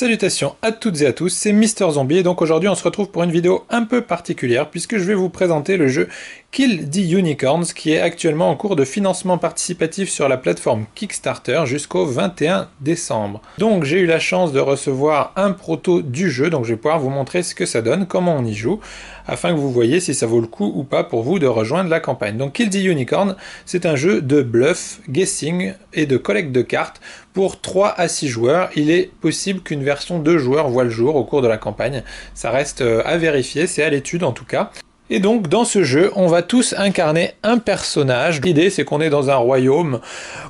Salutations à toutes et à tous, c'est Mister Zombie et donc aujourd'hui on se retrouve pour une vidéo un peu particulière puisque je vais vous présenter le jeu Kill the Unicorns qui est actuellement en cours de financement participatif sur la plateforme Kickstarter jusqu'au 21 décembre. Donc j'ai eu la chance de recevoir un proto du jeu, donc je vais pouvoir vous montrer ce que ça donne, comment on y joue, afin que vous voyez si ça vaut le coup ou pas pour vous de rejoindre la campagne. Donc Kill the Unicorn, c'est un jeu de bluff, guessing et de collecte de cartes pour 3 à 6 joueurs. Il est possible qu'une version 2 joueurs voit le jour au cours de la campagne. Ça reste euh, à vérifier, c'est à l'étude en tout cas. Et donc dans ce jeu, on va tous incarner un personnage. L'idée c'est qu'on est dans un royaume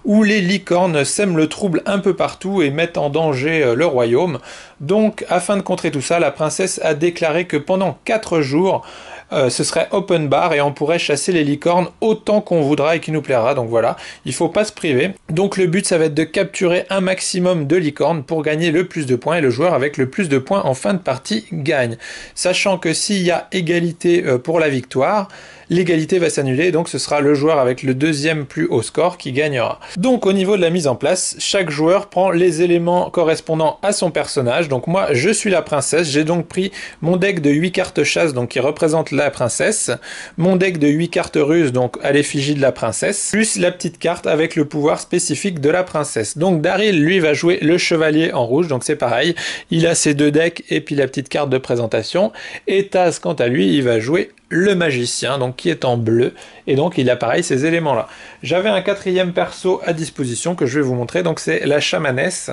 où les licornes sèment le trouble un peu partout et mettent en danger euh, le royaume. Donc afin de contrer tout ça, la princesse a déclaré que pendant 4 jours, euh, ce serait open bar et on pourrait chasser les licornes autant qu'on voudra et qui nous plaira. Donc voilà, il faut pas se priver. Donc le but, ça va être de capturer un maximum de licornes pour gagner le plus de points et le joueur avec le plus de points en fin de partie gagne. Sachant que s'il y a égalité euh, pour la victoire, l'égalité va s'annuler, donc ce sera le joueur avec le deuxième plus haut score qui gagnera. Donc au niveau de la mise en place, chaque joueur prend les éléments correspondants à son personnage. Donc moi, je suis la princesse, j'ai donc pris mon deck de 8 cartes chasse, donc qui représente la princesse, mon deck de 8 cartes russes, donc à l'effigie de la princesse, plus la petite carte avec le pouvoir spécifique de la princesse. Donc Daryl, lui, va jouer le chevalier en rouge, donc c'est pareil, il a ses deux decks et puis la petite carte de présentation, et Taz, quant à lui, il va jouer le magicien, donc qui est en bleu, et donc il a pareil ces éléments-là. J'avais un quatrième perso à disposition que je vais vous montrer, donc c'est la chamanesse,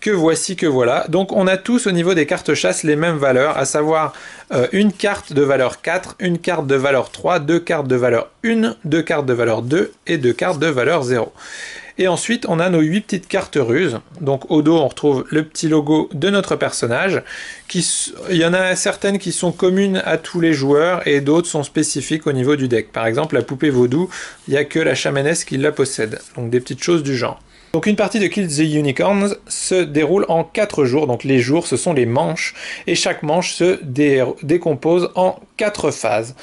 que voici, que voilà. Donc on a tous au niveau des cartes chasse les mêmes valeurs, à savoir euh, une carte de valeur 4, une carte de valeur 3, deux cartes de valeur 1, deux cartes de valeur 2 et deux cartes de valeur 0. Et ensuite, on a nos 8 petites cartes ruses. Donc au dos, on retrouve le petit logo de notre personnage. il y en a certaines qui sont communes à tous les joueurs et d'autres sont spécifiques au niveau du deck. Par exemple, la poupée vaudou, il n'y a que la chamanesse qui la possède. Donc des petites choses du genre. Donc une partie de Kill the Unicorns se déroule en 4 jours, donc les jours ce sont les manches, et chaque manche se décompose en 4 phases.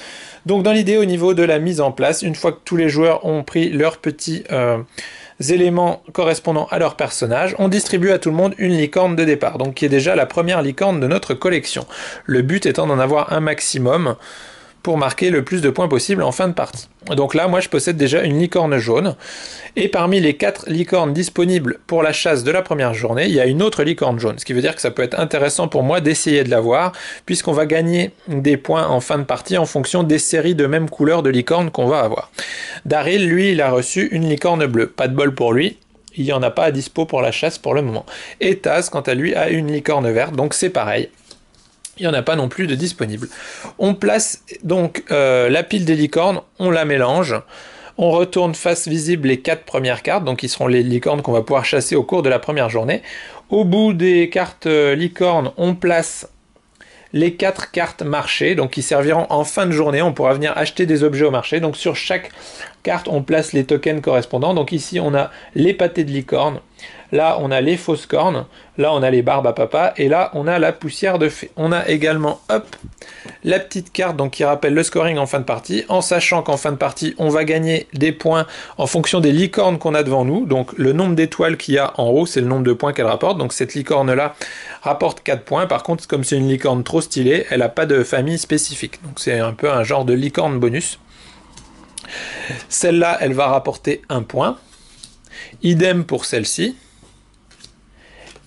Donc dans l'idée au niveau de la mise en place, une fois que tous les joueurs ont pris leur petit... Euh, éléments correspondant à leur personnage, on distribue à tout le monde une licorne de départ, donc qui est déjà la première licorne de notre collection. Le but étant d'en avoir un maximum pour marquer le plus de points possible en fin de partie. Donc là, moi, je possède déjà une licorne jaune. Et parmi les quatre licornes disponibles pour la chasse de la première journée, il y a une autre licorne jaune. Ce qui veut dire que ça peut être intéressant pour moi d'essayer de l'avoir, puisqu'on va gagner des points en fin de partie en fonction des séries de même couleur de licorne qu'on va avoir. Daryl, lui, il a reçu une licorne bleue. Pas de bol pour lui, il n'y en a pas à dispo pour la chasse pour le moment. Et Taz, quant à lui, a une licorne verte, donc c'est pareil il n'y en a pas non plus de disponible. On place donc euh, la pile des licornes, on la mélange, on retourne face visible les quatre premières cartes, donc qui seront les licornes qu'on va pouvoir chasser au cours de la première journée. Au bout des cartes euh, licornes, on place les quatre cartes marché, donc qui serviront en fin de journée. On pourra venir acheter des objets au marché. Donc sur chaque carte, on place les tokens correspondants. Donc ici, on a les pâtés de licorne, Là, on a les fausses cornes. Là, on a les barbes à papa. Et là, on a la poussière de fée. On a également, hop, la petite carte donc, qui rappelle le scoring en fin de partie. En sachant qu'en fin de partie, on va gagner des points en fonction des licornes qu'on a devant nous. Donc, le nombre d'étoiles qu'il y a en haut, c'est le nombre de points qu'elle rapporte. Donc, cette licorne-là rapporte 4 points. Par contre, comme c'est une licorne trop stylée, elle n'a pas de famille spécifique. Donc, c'est un peu un genre de licorne bonus. Celle-là, elle va rapporter un point. Idem pour celle-ci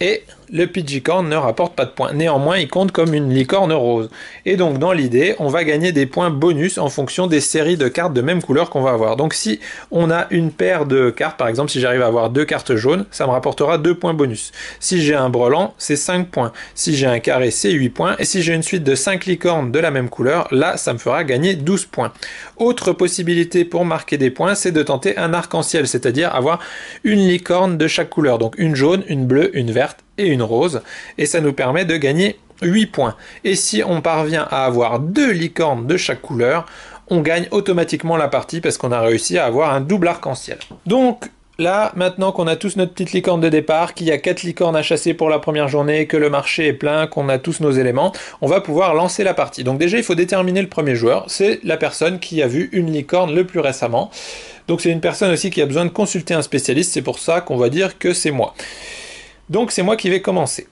et le Corne ne rapporte pas de points. Néanmoins, il compte comme une licorne rose. Et donc, dans l'idée, on va gagner des points bonus en fonction des séries de cartes de même couleur qu'on va avoir. Donc, si on a une paire de cartes, par exemple, si j'arrive à avoir deux cartes jaunes, ça me rapportera deux points bonus. Si j'ai un brelan, c'est 5 points. Si j'ai un carré, c'est 8 points. Et si j'ai une suite de 5 licornes de la même couleur, là, ça me fera gagner 12 points. Autre possibilité pour marquer des points, c'est de tenter un arc-en-ciel, c'est-à-dire avoir une licorne de chaque couleur. Donc, une jaune, une bleue, une verte et une rose, et ça nous permet de gagner 8 points. Et si on parvient à avoir deux licornes de chaque couleur, on gagne automatiquement la partie parce qu'on a réussi à avoir un double arc-en-ciel. Donc là, maintenant qu'on a tous notre petite licorne de départ, qu'il y a 4 licornes à chasser pour la première journée, que le marché est plein, qu'on a tous nos éléments, on va pouvoir lancer la partie. Donc déjà, il faut déterminer le premier joueur. C'est la personne qui a vu une licorne le plus récemment. Donc c'est une personne aussi qui a besoin de consulter un spécialiste, c'est pour ça qu'on va dire que c'est moi. Donc c'est moi qui vais commencer.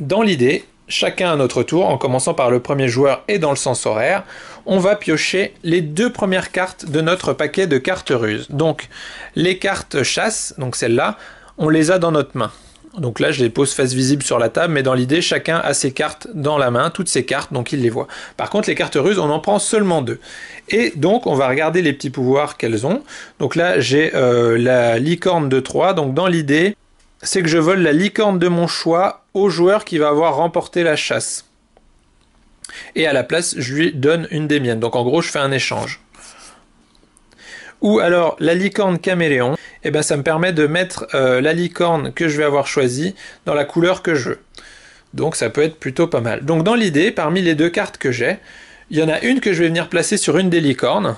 Dans l'idée, chacun à notre tour, en commençant par le premier joueur et dans le sens horaire, on va piocher les deux premières cartes de notre paquet de cartes ruses. Donc les cartes chasse, donc celles-là, on les a dans notre main. Donc là, je les pose face visible sur la table, mais dans l'idée, chacun a ses cartes dans la main, toutes ses cartes, donc il les voit. Par contre, les cartes ruses, on en prend seulement deux. Et donc, on va regarder les petits pouvoirs qu'elles ont. Donc là, j'ai euh, la licorne de 3, donc dans l'idée, c'est que je vole la licorne de mon choix au joueur qui va avoir remporté la chasse. Et à la place, je lui donne une des miennes. Donc en gros, je fais un échange. Ou alors la licorne caméléon, eh ben, ça me permet de mettre euh, la licorne que je vais avoir choisie dans la couleur que je veux. Donc ça peut être plutôt pas mal. Donc dans l'idée, parmi les deux cartes que j'ai, il y en a une que je vais venir placer sur une des licornes,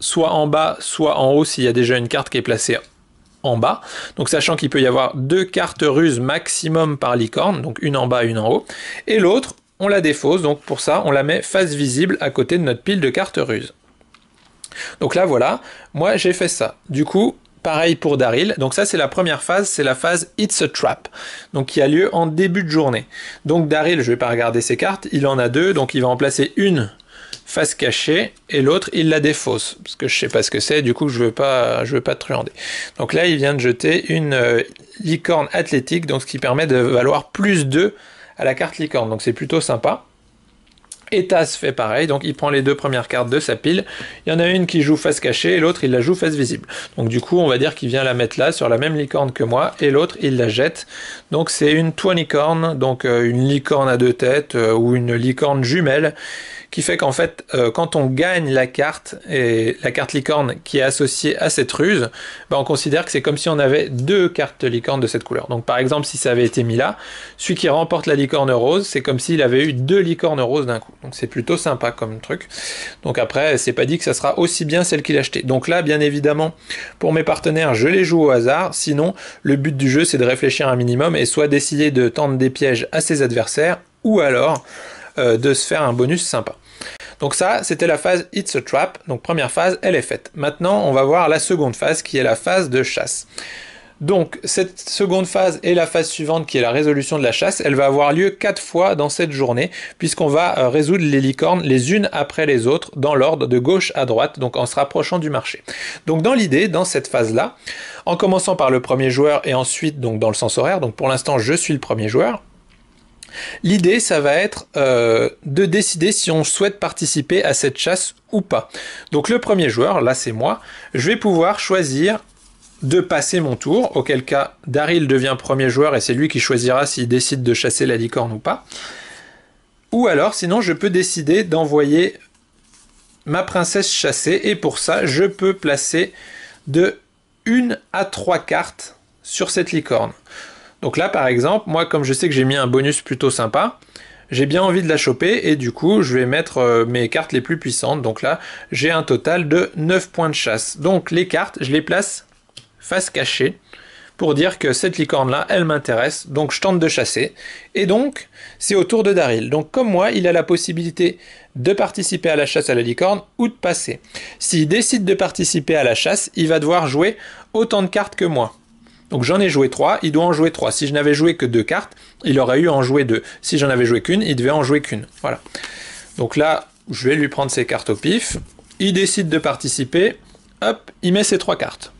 soit en bas, soit en haut s'il y a déjà une carte qui est placée en bas. Donc sachant qu'il peut y avoir deux cartes ruses maximum par licorne, donc une en bas, une en haut. Et l'autre, on la défausse, donc pour ça, on la met face visible à côté de notre pile de cartes ruses. Donc là, voilà, moi j'ai fait ça. Du coup, pareil pour Daryl. Donc ça, c'est la première phase, c'est la phase It's a Trap, donc qui a lieu en début de journée. Donc Daryl, je ne vais pas regarder ses cartes, il en a deux, donc il va en placer une face cachée et l'autre il la défausse parce que je sais pas ce que c'est du coup je veux pas je veux pas truander donc là il vient de jeter une euh, licorne athlétique donc ce qui permet de valoir plus 2 à la carte licorne donc c'est plutôt sympa et fait pareil, donc il prend les deux premières cartes de sa pile. Il y en a une qui joue face cachée et l'autre il la joue face visible. Donc du coup, on va dire qu'il vient la mettre là sur la même licorne que moi et l'autre il la jette. Donc c'est une licorne donc euh, une licorne à deux têtes euh, ou une licorne jumelle qui fait qu'en fait, euh, quand on gagne la carte, et la carte licorne qui est associée à cette ruse, ben on considère que c'est comme si on avait deux cartes licorne de cette couleur. Donc par exemple, si ça avait été mis là, celui qui remporte la licorne rose, c'est comme s'il avait eu deux licornes roses d'un coup. Donc c'est plutôt sympa comme truc. Donc après, c'est pas dit que ça sera aussi bien celle qu'il a achetée. Donc là, bien évidemment, pour mes partenaires, je les joue au hasard. Sinon, le but du jeu, c'est de réfléchir un minimum et soit d'essayer de tendre des pièges à ses adversaires, ou alors euh, de se faire un bonus sympa. Donc ça, c'était la phase It's a Trap. Donc première phase, elle est faite. Maintenant, on va voir la seconde phase qui est la phase de chasse. Donc cette seconde phase et la phase suivante qui est la résolution de la chasse, elle va avoir lieu quatre fois dans cette journée puisqu'on va euh, résoudre les licornes les unes après les autres dans l'ordre de gauche à droite, donc en se rapprochant du marché. Donc dans l'idée, dans cette phase-là, en commençant par le premier joueur et ensuite donc dans le sens horaire, donc pour l'instant je suis le premier joueur, L'idée, ça va être euh, de décider si on souhaite participer à cette chasse ou pas. Donc le premier joueur, là c'est moi, je vais pouvoir choisir de passer mon tour, auquel cas Daryl devient premier joueur et c'est lui qui choisira s'il décide de chasser la licorne ou pas. Ou alors, sinon, je peux décider d'envoyer ma princesse chasser et pour ça, je peux placer de 1 à 3 cartes sur cette licorne. Donc là, par exemple, moi, comme je sais que j'ai mis un bonus plutôt sympa, j'ai bien envie de la choper et du coup, je vais mettre euh, mes cartes les plus puissantes. Donc là, j'ai un total de 9 points de chasse. Donc les cartes, je les place face cachée pour dire que cette licorne-là, elle m'intéresse, donc je tente de chasser. Et donc, c'est au tour de Daryl. Donc comme moi, il a la possibilité de participer à la chasse à la licorne ou de passer. S'il décide de participer à la chasse, il va devoir jouer autant de cartes que moi. Donc j'en ai joué 3, il doit en jouer 3. Si je n'avais joué que deux cartes, il aurait eu à en jouer deux. Si j'en avais joué qu'une, il devait en jouer qu'une. Voilà. Donc là, je vais lui prendre ses cartes au pif. Il décide de participer. Hop, il met ses trois cartes.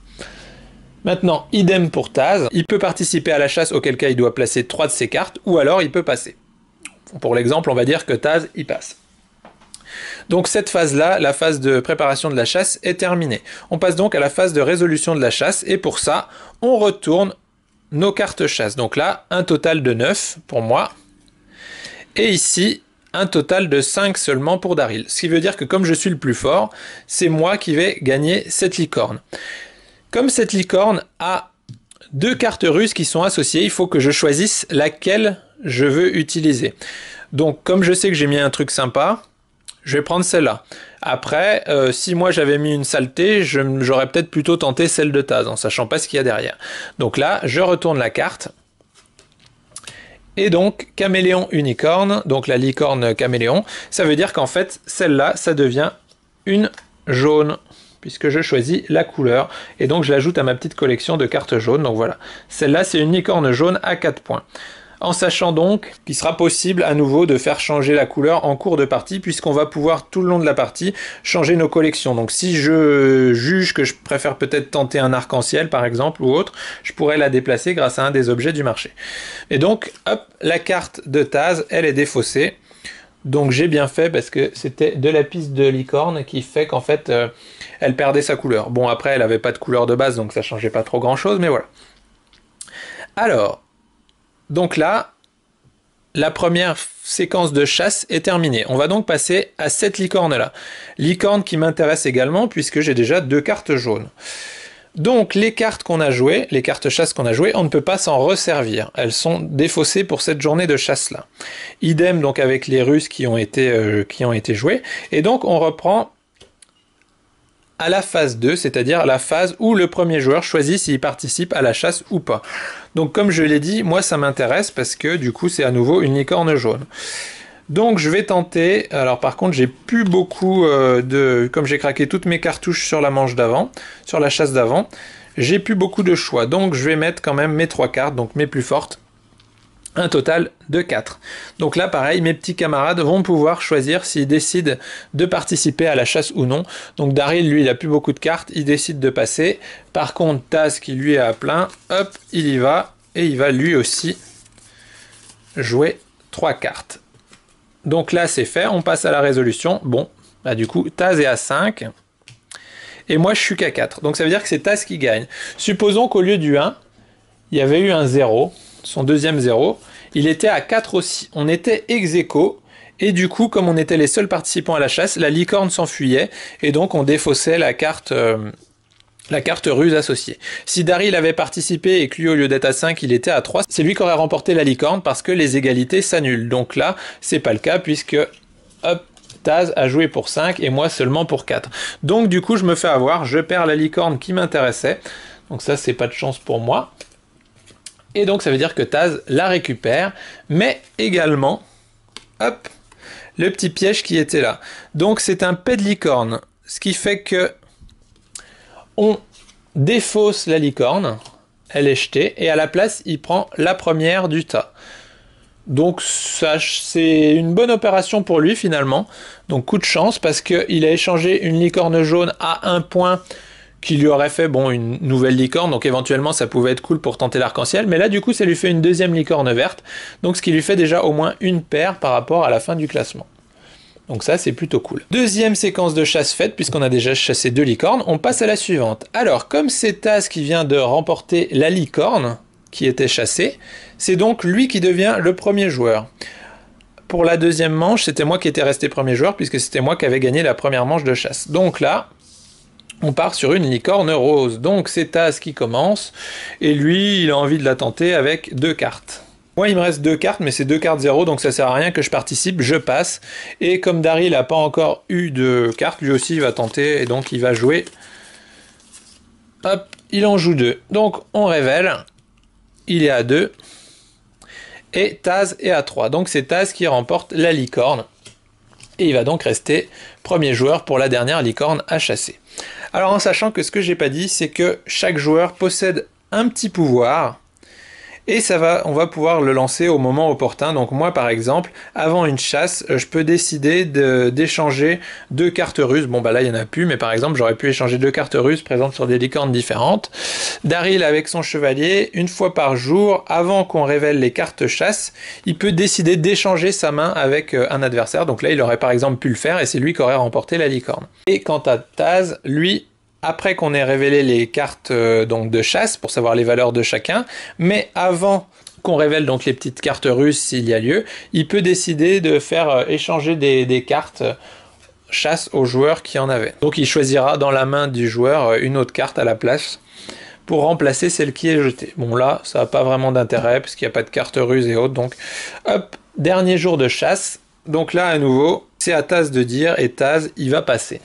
Maintenant, idem pour Taz. Il peut participer à la chasse, auquel cas il doit placer trois de ses cartes, ou alors il peut passer. Pour l'exemple, on va dire que Taz, il passe. Donc cette phase-là, la phase de préparation de la chasse, est terminée. On passe donc à la phase de résolution de la chasse et pour ça, on retourne nos cartes chasse. Donc là, un total de 9 pour moi. Et ici, un total de 5 seulement pour Daryl. Ce qui veut dire que comme je suis le plus fort, c'est moi qui vais gagner cette licorne. Comme cette licorne a deux cartes russes qui sont associées, il faut que je choisisse laquelle je veux utiliser. Donc comme je sais que j'ai mis un truc sympa, je vais prendre celle-là. Après, euh, si moi j'avais mis une saleté, j'aurais peut-être plutôt tenté celle de Taz, en sachant pas ce qu'il y a derrière. Donc là, je retourne la carte. Et donc, caméléon unicorne, donc la licorne caméléon, ça veut dire qu'en fait, celle-là, ça devient une jaune, puisque je choisis la couleur. Et donc, je l'ajoute à ma petite collection de cartes jaunes. Donc voilà, celle-là, c'est une licorne jaune à 4 points en sachant donc qu'il sera possible à nouveau de faire changer la couleur en cours de partie puisqu'on va pouvoir tout le long de la partie changer nos collections. Donc si je juge que je préfère peut-être tenter un arc-en-ciel par exemple ou autre, je pourrais la déplacer grâce à un des objets du marché. Et donc, hop, la carte de Taz, elle est défaussée. Donc j'ai bien fait parce que c'était de la piste de licorne qui fait qu'en fait euh, elle perdait sa couleur. Bon après elle avait pas de couleur de base donc ça changeait pas trop grand chose mais voilà. Alors donc là, la première séquence de chasse est terminée. On va donc passer à cette licorne-là. Licorne qui m'intéresse également puisque j'ai déjà deux cartes jaunes. Donc les cartes qu'on a jouées, les cartes chasse qu'on a jouées, on ne peut pas s'en resservir. Elles sont défaussées pour cette journée de chasse-là. Idem donc avec les Russes qui ont été, euh, qui ont été jouées. Et donc on reprend à la phase 2, c'est-à-dire la phase où le premier joueur choisit s'il participe à la chasse ou pas. Donc comme je l'ai dit, moi ça m'intéresse parce que du coup c'est à nouveau une licorne jaune. Donc je vais tenter, alors par contre j'ai plus beaucoup euh, de, comme j'ai craqué toutes mes cartouches sur la manche d'avant, sur la chasse d'avant, j'ai plus beaucoup de choix. Donc je vais mettre quand même mes trois cartes, donc mes plus fortes, un total de 4. Donc là, pareil, mes petits camarades vont pouvoir choisir s'ils décident de participer à la chasse ou non. Donc Daryl, lui, il a plus beaucoup de cartes, il décide de passer. Par contre, Taz, qui lui est à plein, hop, il y va, et il va lui aussi jouer 3 cartes. Donc là, c'est fait, on passe à la résolution. Bon, bah du coup, Taz est à 5, et moi, je suis qu'à 4. Donc ça veut dire que c'est Taz qui gagne. Supposons qu'au lieu du 1, il y avait eu un 0, son deuxième zéro, il était à 4 aussi. On était ex et du coup, comme on était les seuls participants à la chasse, la licorne s'enfuyait, et donc on défaussait la carte... Euh, la carte ruse associée. Si Daryl avait participé et que lui, au lieu d'être à 5, il était à 3, c'est lui qui aurait remporté la licorne parce que les égalités s'annulent. Donc là, c'est pas le cas puisque, hop, Taz a joué pour 5 et moi seulement pour 4. Donc du coup, je me fais avoir, je perds la licorne qui m'intéressait. Donc ça, c'est pas de chance pour moi. Et donc ça veut dire que Taz la récupère, mais également, hop, le petit piège qui était là. Donc c'est un pet de licorne, ce qui fait que on défausse la licorne, elle est jetée, et à la place il prend la première du tas. Donc c'est une bonne opération pour lui finalement. Donc coup de chance parce qu'il a échangé une licorne jaune à un point qui lui aurait fait bon une nouvelle licorne, donc éventuellement ça pouvait être cool pour tenter l'arc-en-ciel, mais là du coup ça lui fait une deuxième licorne verte, donc ce qui lui fait déjà au moins une paire par rapport à la fin du classement. Donc ça c'est plutôt cool. Deuxième séquence de chasse faite, puisqu'on a déjà chassé deux licornes, on passe à la suivante. Alors comme c'est Taz qui vient de remporter la licorne qui était chassée, c'est donc lui qui devient le premier joueur pour la deuxième manche, c'était moi qui étais resté premier joueur puisque c'était moi qui avais gagné la première manche de chasse. Donc là, on part sur une licorne rose. Donc c'est Taz qui commence, et lui, il a envie de la tenter avec deux cartes. Moi, il me reste deux cartes, mais c'est deux cartes zéro, donc ça sert à rien que je participe, je passe. Et comme Daryl n'a pas encore eu de cartes, lui aussi il va tenter, et donc il va jouer. Hop, il en joue deux. Donc on révèle, il est à deux, et Taz est à trois, Donc c'est Taz qui remporte la licorne, et il va donc rester premier joueur pour la dernière licorne à chasser. Alors en sachant que ce que j'ai pas dit, c'est que chaque joueur possède un petit pouvoir et ça va, on va pouvoir le lancer au moment opportun. Donc moi par exemple, avant une chasse, euh, je peux décider d'échanger deux cartes russes. Bon bah là il y en a plus, mais par exemple j'aurais pu échanger deux cartes russes présentes sur des licornes différentes. Daryl avec son chevalier, une fois par jour, avant qu'on révèle les cartes chasse, il peut décider d'échanger sa main avec euh, un adversaire. Donc là il aurait par exemple pu le faire et c'est lui qui aurait remporté la licorne. Et quant à Taz, lui, après qu'on ait révélé les cartes euh, donc de chasse pour savoir les valeurs de chacun, mais avant qu'on révèle donc les petites cartes russes s'il y a lieu, il peut décider de faire euh, échanger des, cartes euh, chasse aux joueurs qui en avaient. Donc il choisira dans la main du joueur une autre carte à la place pour remplacer celle qui est jetée. Bon là, ça n'a pas vraiment d'intérêt puisqu'il n'y a pas de carte russe et autres. Donc hop, dernier jour de chasse. Donc là à nouveau, c'est à Taz de dire et Taz, il va passer.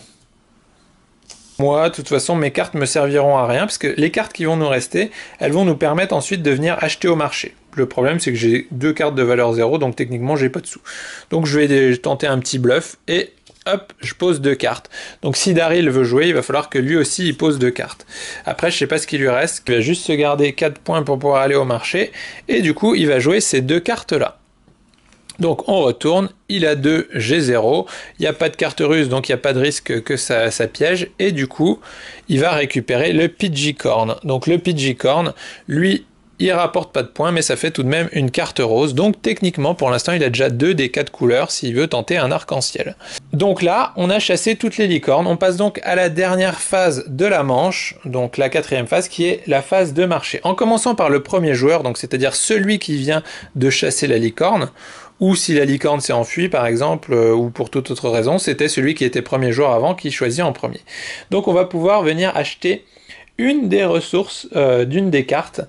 Moi, de toute façon, mes cartes me serviront à rien parce que les cartes qui vont nous rester, elles vont nous permettre ensuite de venir acheter au marché. Le problème, c'est que j'ai deux cartes de valeur 0, donc techniquement, j'ai pas de sous. Donc, je vais tenter un petit bluff et hop, je pose deux cartes. Donc si Daryl veut jouer, il va falloir que lui aussi il pose deux cartes. Après, je sais pas ce qu'il lui reste, il va juste se garder quatre points pour pouvoir aller au marché, et du coup, il va jouer ces deux cartes-là. Donc on retourne, il a 2, g 0, il n'y a pas de carte russe, donc il n'y a pas de risque que ça, piège, et du coup, il va récupérer le Corn, Donc le Pidgey Corn lui, il rapporte pas de points, mais ça fait tout de même une carte rose. Donc techniquement, pour l'instant, il a déjà deux des quatre couleurs s'il veut tenter un arc-en-ciel. Donc là, on a chassé toutes les licornes. On passe donc à la dernière phase de la manche, donc la quatrième phase, qui est la phase de marché. En commençant par le premier joueur, donc c'est-à-dire celui qui vient de chasser la licorne, ou si la licorne s'est enfuie par exemple, euh, ou pour toute autre raison, c'était celui qui était premier joueur avant qui choisit en premier. Donc on va pouvoir venir acheter une des ressources euh, d'une des cartes.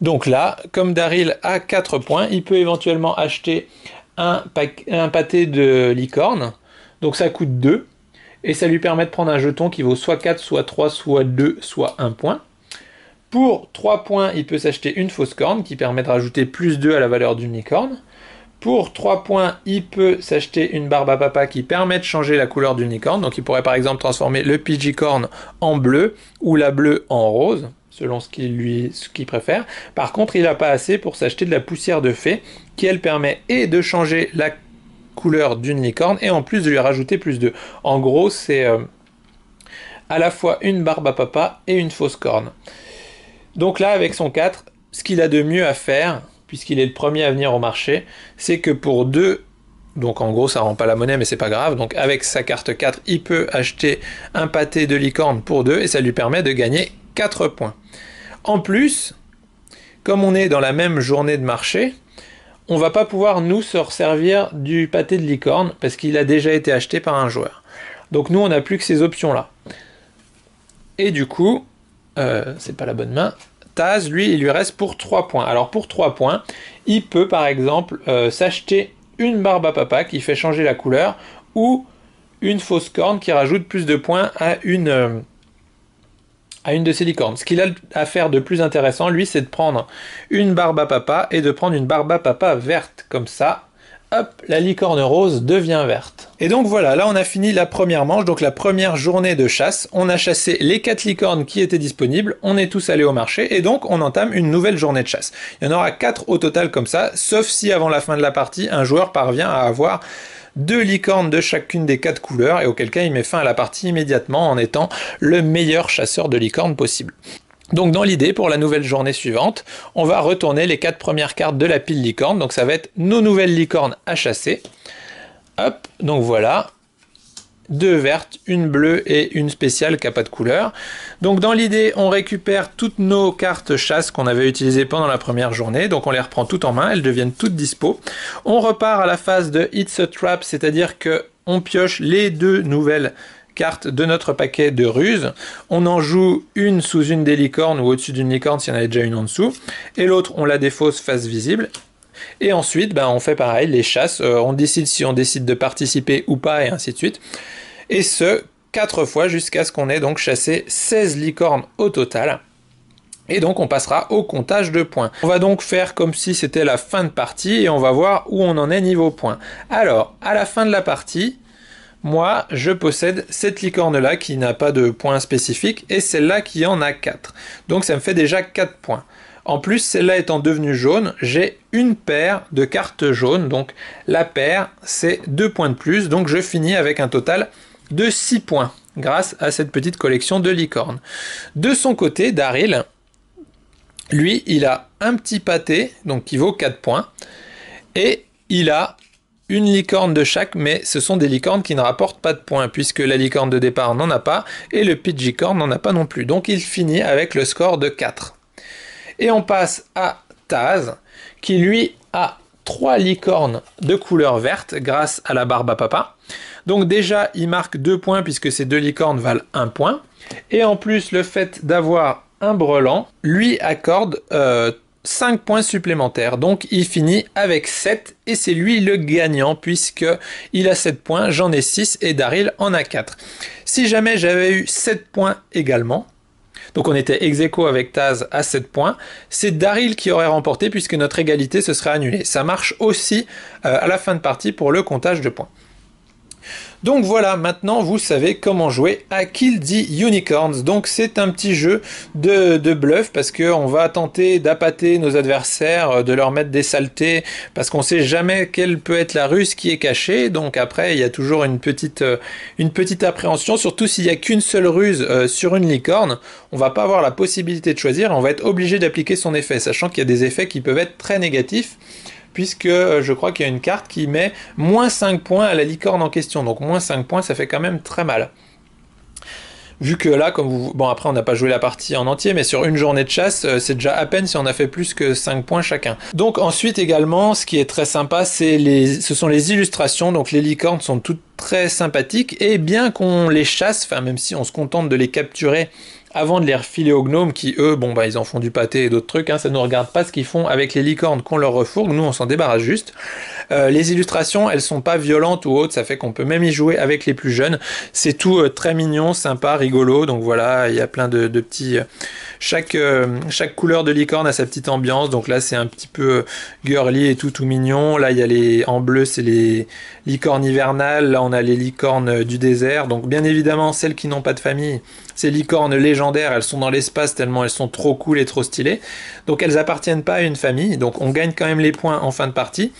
Donc là, comme Daryl a 4 points, il peut éventuellement acheter un, un pâté de licorne. Donc ça coûte 2. Et ça lui permet de prendre un jeton qui vaut soit 4, soit 3, soit 2, soit 1 point. Pour 3 points, il peut s'acheter une fausse corne qui permet de rajouter plus 2 à la valeur d'une licorne. Pour 3 points, il peut s'acheter une barbe à papa qui permet de changer la couleur d'une licorne. Donc il pourrait par exemple transformer le corn en bleu ou la bleue en rose, selon ce qu'il préfère. Par contre, il n'a pas assez pour s'acheter de la poussière de fée qui elle permet et de changer la couleur d'une licorne et en plus de lui rajouter plus de. En gros, c'est euh, à la fois une barbe à papa et une fausse corne. Donc là, avec son 4, ce qu'il a de mieux à faire, puisqu'il est le premier à venir au marché, c'est que pour 2, donc en gros ça rend pas la monnaie mais c'est pas grave, donc avec sa carte 4, il peut acheter un pâté de licorne pour 2 et ça lui permet de gagner 4 points. En plus, comme on est dans la même journée de marché, on va pas pouvoir nous se resservir du pâté de licorne parce qu'il a déjà été acheté par un joueur. Donc nous on n'a plus que ces options là. Et du coup, euh, c'est pas la bonne main, lui, il lui reste pour 3 points. Alors pour 3 points, il peut par exemple euh, s'acheter une barbe à papa qui fait changer la couleur ou une fausse corne qui rajoute plus de points à une, euh, à une de ses licornes. Ce qu'il a à faire de plus intéressant, lui, c'est de prendre une barbe à papa et de prendre une barbe à papa verte. Comme ça, hop, la licorne rose devient verte. Et donc voilà, là on a fini la première manche, donc la première journée de chasse. On a chassé les quatre licornes qui étaient disponibles, on est tous allés au marché et donc on entame une nouvelle journée de chasse. Il y en aura quatre au total comme ça, sauf si avant la fin de la partie, un joueur parvient à avoir deux licornes de chacune des quatre couleurs et auquel cas il met fin à la partie immédiatement en étant le meilleur chasseur de licornes possible. Donc dans l'idée, pour la nouvelle journée suivante, on va retourner les quatre premières cartes de la pile licorne. Donc ça va être nos nouvelles licornes à chasser. Hop, donc voilà. Deux vertes, une bleue et une spéciale qui n'a pas de couleur. Donc dans l'idée, on récupère toutes nos cartes chasse qu'on avait utilisées pendant la première journée. Donc on les reprend toutes en main, elles deviennent toutes dispo. On repart à la phase de hit a Trap, c'est-à-dire que on pioche les deux nouvelles de notre paquet de ruses. On en joue une sous une des licornes ou au-dessus d'une licorne s'il y en avait déjà une en dessous. Et l'autre, on la défausse face visible. Et ensuite, ben, on fait pareil, les chasses. Euh, on décide si on décide de participer ou pas et ainsi de suite. Et ce, quatre fois jusqu'à ce qu'on ait donc chassé 16 licornes au total. Et donc on passera au comptage de points. On va donc faire comme si c'était la fin de partie et on va voir où on en est niveau points. Alors, à la fin de la partie, moi, je possède cette licorne-là qui n'a pas de points spécifiques, et celle-là qui en a 4. Donc ça me fait déjà 4 points. En plus, celle-là étant devenue jaune, j'ai une paire de cartes jaunes. Donc la paire, c'est 2 points de plus. Donc je finis avec un total de 6 points grâce à cette petite collection de licornes. De son côté, Daryl, lui, il a un petit pâté, donc qui vaut 4 points. Et il a une licorne de chaque, mais ce sont des licornes qui ne rapportent pas de points, puisque la licorne de départ n'en a pas, et le Corn n'en a pas non plus. Donc il finit avec le score de 4. Et on passe à Taz, qui lui a trois licornes de couleur verte grâce à la barbe à papa. Donc déjà, il marque deux points puisque ces deux licornes valent un point. Et en plus, le fait d'avoir un brelan lui accorde euh, 5 points supplémentaires. Donc il finit avec 7 et c'est lui le gagnant puisque il a 7 points, j'en ai 6 et Daryl en a 4. Si jamais j'avais eu 7 points également, donc on était ex aequo avec Taz à 7 points, c'est Daryl qui aurait remporté puisque notre égalité se serait annulée. Ça marche aussi euh, à la fin de partie pour le comptage de points. Donc voilà, maintenant vous savez comment jouer à Kill the Unicorns. Donc c'est un petit jeu de, bluff parce qu'on va tenter d'appâter nos adversaires, euh, de leur mettre des saletés, parce qu'on sait jamais quelle peut être la ruse qui est cachée. Donc après, il y a toujours une petite, euh, une petite appréhension, surtout s'il n'y a qu'une seule ruse euh, sur une licorne. On va pas avoir la possibilité de choisir, on va être obligé d'appliquer son effet, sachant qu'il y a des effets qui peuvent être très négatifs puisque euh, je crois qu'il y a une carte qui met moins 5 points à la licorne en question. Donc moins 5 points, ça fait quand même très mal vu que là, comme vous... Bon, après, on n'a pas joué la partie en entier, mais sur une journée de chasse, euh, c'est déjà à peine si on a fait plus que 5 points chacun. Donc ensuite également, ce qui est très sympa, c'est les... ce sont les illustrations. Donc les licornes sont toutes très sympathiques, et bien qu'on les chasse, enfin même si on se contente de les capturer avant de les refiler aux gnomes qui, eux, bon, bah, ils en font du pâté et d'autres trucs, hein, ça ne nous regarde pas ce qu'ils font avec les licornes qu'on leur refourgue, nous, on s'en débarrasse juste. Euh, les illustrations, elles sont pas violentes ou autres, ça fait qu'on peut même y jouer avec les plus jeunes. C'est tout euh, très mignon, sympa, rigolo, donc voilà, il y a plein de, petits... Euh, chaque, euh, chaque couleur de licorne a sa petite ambiance. Donc là, c'est un petit peu euh, girly et tout, tout mignon. Là, il y a les, en bleu, c'est les licornes hivernales. Là, on a les licornes euh, du désert. Donc, bien évidemment, celles qui n'ont pas de famille, ces licornes légendaires, elles sont dans l'espace tellement elles sont trop cool et trop stylées. Donc, elles appartiennent pas à une famille. Donc, on gagne quand même les points en fin de partie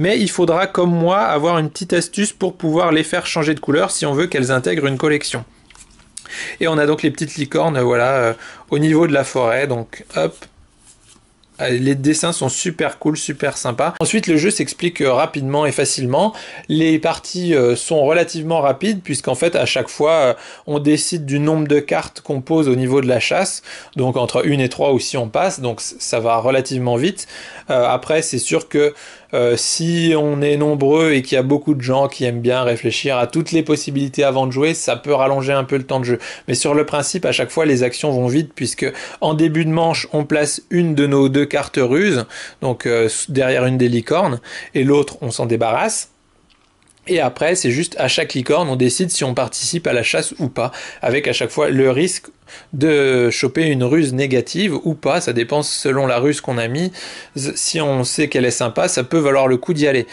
mais il faudra, comme moi, avoir une petite astuce pour pouvoir les faire changer de couleur si on veut qu'elles intègrent une collection. Et on a donc les petites licornes, voilà, euh, au niveau de la forêt. Donc, hop, ah, les dessins sont super cool, super sympa. Ensuite, le jeu s'explique euh, rapidement et facilement. Les parties euh, sont relativement rapides puisqu'en fait, à chaque fois, euh, on décide du nombre de cartes qu'on pose au niveau de la chasse. Donc entre une et trois ou si on passe, donc ça va relativement vite. après, c'est sûr que si on est nombreux et qu'il y a beaucoup de gens qui aiment bien réfléchir à toutes les possibilités avant de jouer, ça peut rallonger un peu le temps de jeu. Mais sur le principe, à chaque fois, les actions vont vite puisque en début de manche, on place une de nos deux cartes ruse, donc euh, derrière une des licornes, et l'autre, on s'en débarrasse. Et après, c'est juste à chaque licorne, on décide si on participe à la chasse ou pas, avec à chaque fois le risque de choper une ruse négative ou pas. Ça dépend selon la ruse qu'on a mise. Si on sait qu'elle est sympa, ça peut valoir le coup d'y aller.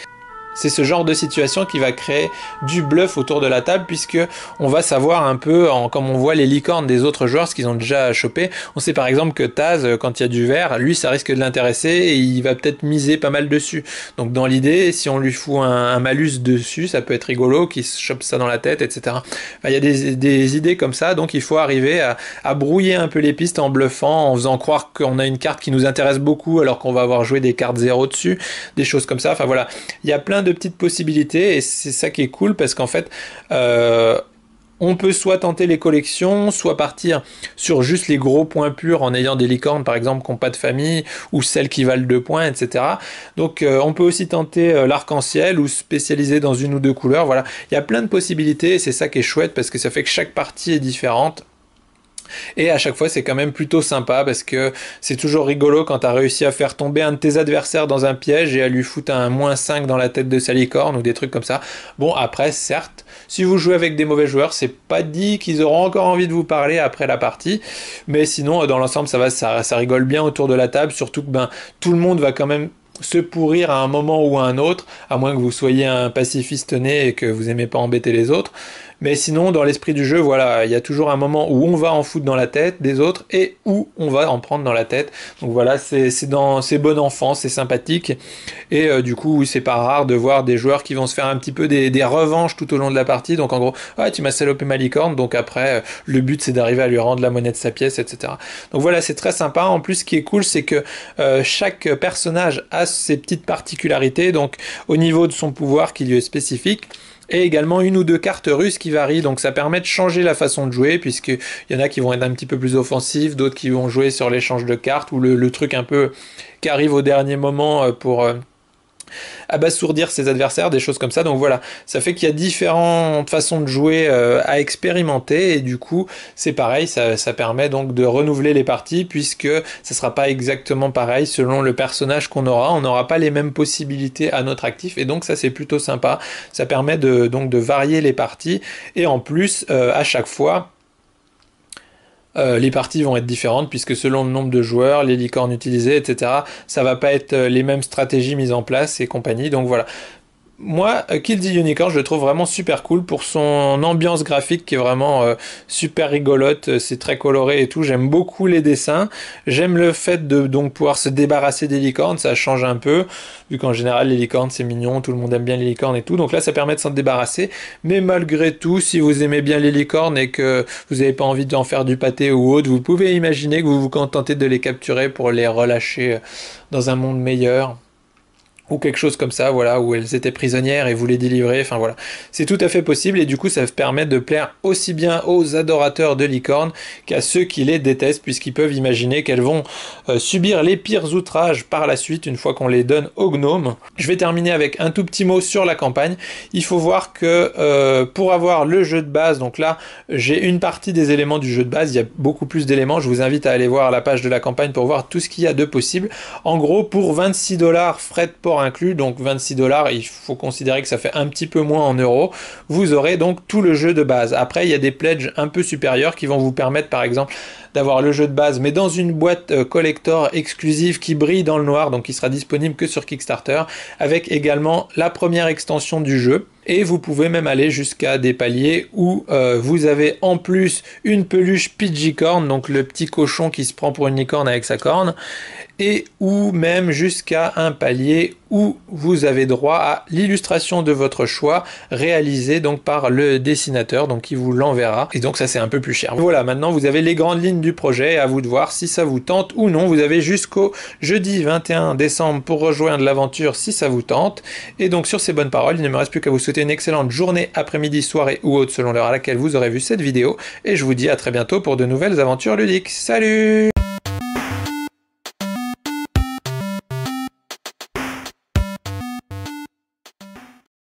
C'est ce genre de situation qui va créer du bluff autour de la table puisque on va savoir un peu, comme on voit les licornes des autres joueurs, ce qu'ils ont déjà chopé. On sait par exemple que Taz, euh, quand il y a du vert, lui ça risque de l'intéresser et il va peut-être miser pas mal dessus. Donc dans l'idée, si on lui fout un, malus dessus, ça peut être rigolo, qu'il se chope ça dans la tête, etc. Il y a des, idées comme ça, donc il faut arriver à, brouiller un peu les pistes en bluffant, en faisant croire qu'on a une carte qui nous intéresse beaucoup alors qu'on va avoir joué des cartes zéro dessus, des choses comme ça. Enfin voilà, il y a plein de petites possibilités et c'est ça qui est cool parce qu'en fait, euh, on peut soit tenter les collections, soit partir sur juste les gros points purs en ayant des licornes par exemple qui n'ont pas de famille ou celles qui valent deux points, etc. Donc euh, on peut aussi tenter euh, l'arc-en-ciel ou spécialiser dans une ou deux couleurs. Voilà, il y a plein de possibilités et c'est ça qui est chouette parce que ça fait que chaque partie est différente et à chaque fois, c'est quand même plutôt sympa parce que c'est toujours rigolo quand t'as réussi à faire tomber un de tes adversaires dans un piège et à lui foutre un moins 5 dans la tête de sa licorne ou des trucs comme ça. Bon, après, certes, si vous jouez avec des mauvais joueurs, c'est pas dit qu'ils auront encore envie de vous parler après la partie. Mais sinon, dans l'ensemble, ça va, ça, rigole bien autour de la table. Surtout que ben, tout le monde va quand même se pourrir à un moment ou à un autre, à moins que vous soyez un pacifiste né et que vous aimez pas embêter les autres. Mais sinon, dans l'esprit du jeu, voilà, il y a toujours un moment où on va en foutre dans la tête des autres et où on va en prendre dans la tête. Donc voilà, c'est dans c'est bon enfant, c'est sympathique. Et euh, du coup, c'est pas rare de voir des joueurs qui vont se faire un petit peu des, des revanches tout au long de la partie. Donc en gros, ah, tu m'as salopé ma licorne. Donc après, euh, le but c'est d'arriver à lui rendre la monnaie de sa pièce, etc. Donc voilà, c'est très sympa. En plus, ce qui est cool, c'est que euh, chaque personnage a ses petites particularités. Donc au niveau de son pouvoir qui lui est spécifique et également une ou deux cartes russes qui varient, donc ça permet de changer la façon de jouer, puisqu'il y en a qui vont être un petit peu plus offensifs, d'autres qui vont jouer sur l'échange de cartes, ou le, le, truc un peu qui arrive au dernier moment euh, pour... Euh, abasourdir ses adversaires, des choses comme ça. Donc voilà, ça fait qu'il y a différentes façons de jouer euh, à expérimenter et du coup c'est pareil, ça, permet donc de renouveler les parties puisque ça sera pas exactement pareil selon le personnage qu'on aura, on n'aura pas les mêmes possibilités à notre actif et donc ça c'est plutôt sympa. Ça permet de, donc de varier les parties et en plus euh, à chaque fois euh, les parties vont être différentes puisque selon le nombre de joueurs, les licornes utilisées, etc., ça va pas être euh, les mêmes stratégies mises en place et compagnie. Donc voilà, moi, euh, Kill the Unicorn, je le trouve vraiment super cool pour son ambiance graphique qui est vraiment euh, super rigolote. Euh, c'est très coloré et tout. J'aime beaucoup les dessins. J'aime le fait de donc pouvoir se débarrasser des licornes. Ça change un peu, vu qu'en général les licornes c'est mignon, tout le monde aime bien les licornes et tout. Donc là, ça permet de s'en débarrasser. Mais malgré tout, si vous aimez bien les licornes et que vous n'avez pas envie d'en faire du pâté ou autre, vous pouvez imaginer que vous vous contentez de les capturer pour les relâcher dans un monde meilleur ou quelque chose comme ça, voilà, où elles étaient prisonnières et vous les délivrer, enfin voilà. C'est tout à fait possible et du coup ça permet de plaire aussi bien aux adorateurs de licorne qu'à ceux qui les détestent puisqu'ils peuvent imaginer qu'elles vont euh, subir les pires outrages par la suite une fois qu'on les donne aux gnomes. Je vais terminer avec un tout petit mot sur la campagne. Il faut voir que euh, pour avoir le jeu de base, donc là j'ai une partie des éléments du jeu de base, il y a beaucoup plus d'éléments, je vous invite à aller voir la page de la campagne pour voir tout ce qu'il y a de possible. En gros pour 26 dollars frais de port inclus, donc 26 dollars, il faut considérer que ça fait un petit peu moins en euros. Vous aurez donc tout le jeu de base. Après, il y a des pledges un peu supérieurs qui vont vous permettre, par exemple, d'avoir le jeu de base, mais dans une boîte euh, collector exclusive qui brille dans le noir, donc qui sera disponible que sur Kickstarter, avec également la première extension du jeu. Et vous pouvez même aller jusqu'à des paliers où euh, vous avez en plus une peluche Pidgeycorn, donc le petit cochon qui se prend pour une licorne avec sa corne, et ou même jusqu'à un palier où vous avez droit à l'illustration de votre choix réalisée donc par le dessinateur donc qui vous l'enverra et donc ça c'est un peu plus cher. Voilà maintenant vous avez les grandes lignes du projet à vous de voir si ça vous tente ou non. Vous avez jusqu'au jeudi 21 décembre pour rejoindre l'aventure si ça vous tente et donc sur ces bonnes paroles il ne me reste plus qu'à vous souhaiter une excellente journée, après-midi, soirée ou autre selon l'heure à laquelle vous aurez vu cette vidéo et je vous dis à très bientôt pour de nouvelles aventures ludiques. Salut